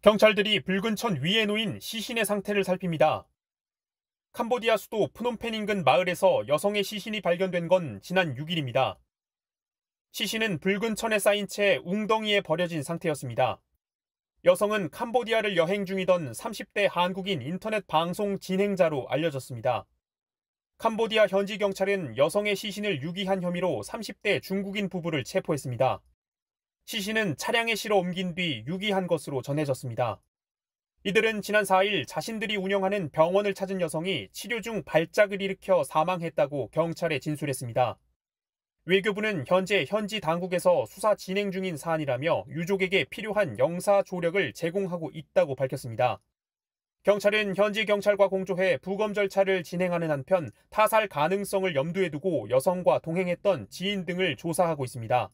경찰들이 붉은 천 위에 놓인 시신의 상태를 살핍니다. 캄보디아 수도 프놈펜 인근 마을에서 여성의 시신이 발견된 건 지난 6일입니다. 시신은 붉은 천에 쌓인 채 웅덩이에 버려진 상태였습니다. 여성은 캄보디아를 여행 중이던 30대 한국인 인터넷 방송 진행자로 알려졌습니다. 캄보디아 현지 경찰은 여성의 시신을 유기한 혐의로 30대 중국인 부부를 체포했습니다. 시신은 차량에 실어 옮긴 뒤 유기한 것으로 전해졌습니다. 이들은 지난 4일 자신들이 운영하는 병원을 찾은 여성이 치료 중 발작을 일으켜 사망했다고 경찰에 진술했습니다. 외교부는 현재 현지 당국에서 수사 진행 중인 사안이라며 유족에게 필요한 영사 조력을 제공하고 있다고 밝혔습니다. 경찰은 현지 경찰과 공조해 부검 절차를 진행하는 한편 타살 가능성을 염두에 두고 여성과 동행했던 지인 등을 조사하고 있습니다.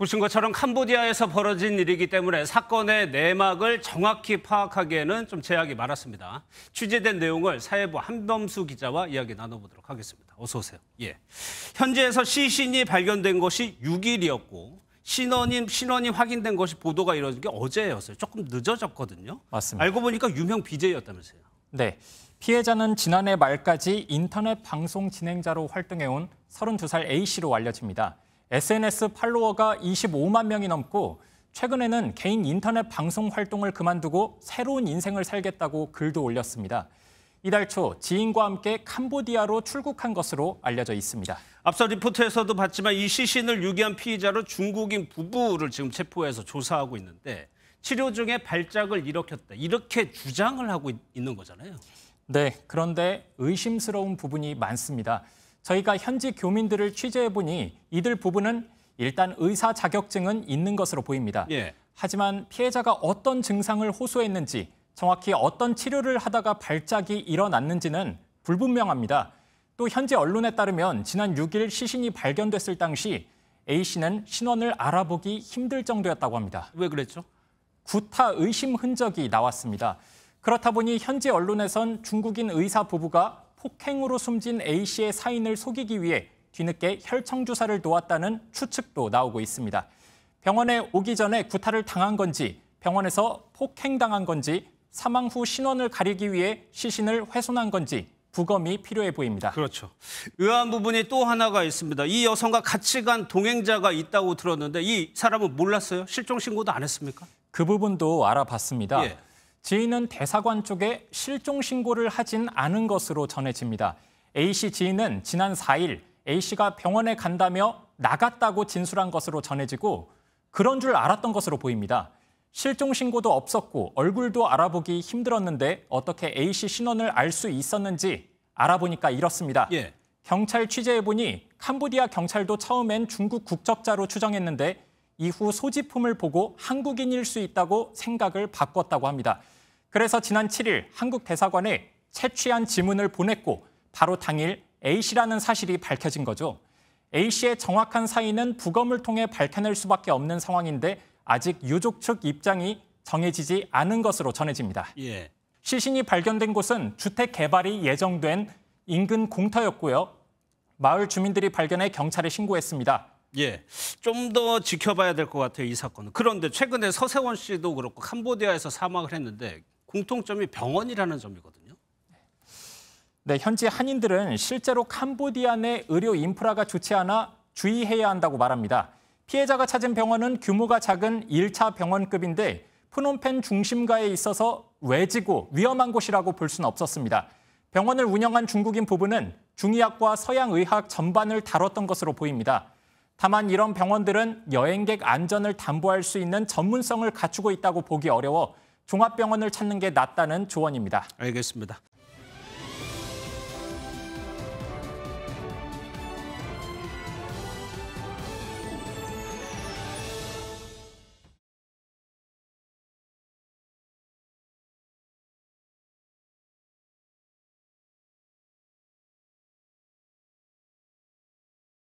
보신 것처럼 캄보디아에서 벌어진 일이기 때문에 사건의 내막을 정확히 파악하기에는 좀 제약이 많았습니다. 취재된 내용을 사회부 한범수 기자와 이야기 나눠보도록 하겠습니다. 어서 오세요. 예. 현지에서 시신이 발견된 것이 6일이었고 신원이 신원이 확인된 것이 보도가 이뤄진 게 어제였어요. 조금 늦어졌거든요. 맞습니다. 알고 보니까 유명 BJ였다면서요. 네. 피해자는 지난해 말까지 인터넷 방송 진행자로 활동해온 32살 A씨로 알려집니다. SNS 팔로워가 25만 명이 넘고 최근에는 개인 인터넷 방송 활동을 그만두고 새로운 인생을 살겠다고 글도 올렸습니다. 이달 초 지인과 함께 캄보디아로 출국한 것으로 알려져 있습니다. 앞서 리포트에서도 봤지만 이 시신을 유기한 피의자로 중국인 부부를 지금 체포해서 조사하고 있는데 치료 중에 발작을 일으켰다. 이렇게 주장을 하고 있는 거잖아요. 네, 그런데 의심스러운 부분이 많습니다. 저희가 현지 교민들을 취재해보니 이들 부부는 일단 의사 자격증은 있는 것으로 보입니다. 예. 하지만 피해자가 어떤 증상을 호소했는지 정확히 어떤 치료를 하다가 발작이 일어났는지는 불분명합니다. 또 현재 언론에 따르면 지난 6일 시신이 발견됐을 당시 A 씨는 신원을 알아보기 힘들 정도였다고 합니다. 왜 그랬죠? 구타 의심 흔적이 나왔습니다. 그렇다 보니 현지 언론에선 중국인 의사 부부가 폭행으로 숨진 A씨의 사인을 속이기 위해 뒤늦게 혈청 주사를 놓았다는 추측도 나오고 있습니다. 병원에 오기 전에 구타를 당한 건지 병원에서 폭행당한 건지 사망 후 신원을 가리기 위해 시신을 훼손한 건지 부검이 필요해 보입니다. 그렇죠. 의아한 부분이 또 하나가 있습니다. 이 여성과 같이 간 동행자가 있다고 들었는데 이 사람은 몰랐어요? 실종 신고도 안 했습니까? 그 부분도 알아봤습니다. 예. 지인은 대사관 쪽에 실종 신고를 하진 않은 것으로 전해집니다. A씨 지인은 지난 4일 A씨가 병원에 간다며 나갔다고 진술한 것으로 전해지고 그런 줄 알았던 것으로 보입니다. 실종 신고도 없었고 얼굴도 알아보기 힘들었는데 어떻게 A씨 신원을 알 수 있었는지 알아보니까 이렇습니다. 예. 경찰 취재해보니 캄보디아 경찰도 처음엔 중국 국적자로 추정했는데 이후 소지품을 보고 한국인일 수 있다고 생각을 바꿨다고 합니다. 그래서 지난 7일 한국 대사관에 채취한 지문을 보냈고 바로 당일 A씨라는 사실이 밝혀진 거죠. A씨의 정확한 사인은 부검을 통해 밝혀낼 수밖에 없는 상황인데 아직 유족 측 입장이 정해지지 않은 것으로 전해집니다. 예. 시신이 발견된 곳은 주택 개발이 예정된 인근 공터였고요. 마을 주민들이 발견해 경찰에 신고했습니다. 예, 좀 더 지켜봐야 될 것 같아요 이 사건은. 그런데 최근에 서세원 씨도 그렇고 캄보디아에서 사망을 했는데 공통점이 병원이라는 점이거든요. 네, 현지 한인들은 실제로 캄보디아 내 의료 인프라가 좋지 않아 주의해야 한다고 말합니다. 피해자가 찾은 병원은 규모가 작은 1차 병원급인데 프놈펜 중심가에 있어서 외지고 위험한 곳이라고 볼 수는 없었습니다. 병원을 운영한 중국인 부부는 중의학과 서양의학 전반을 다뤘던 것으로 보입니다. 다만 이런 병원들은 여행객 안전을 담보할 수 있는 전문성을 갖추고 있다고 보기 어려워 종합병원을 찾는 게 낫다는 조언입니다. 알겠습니다.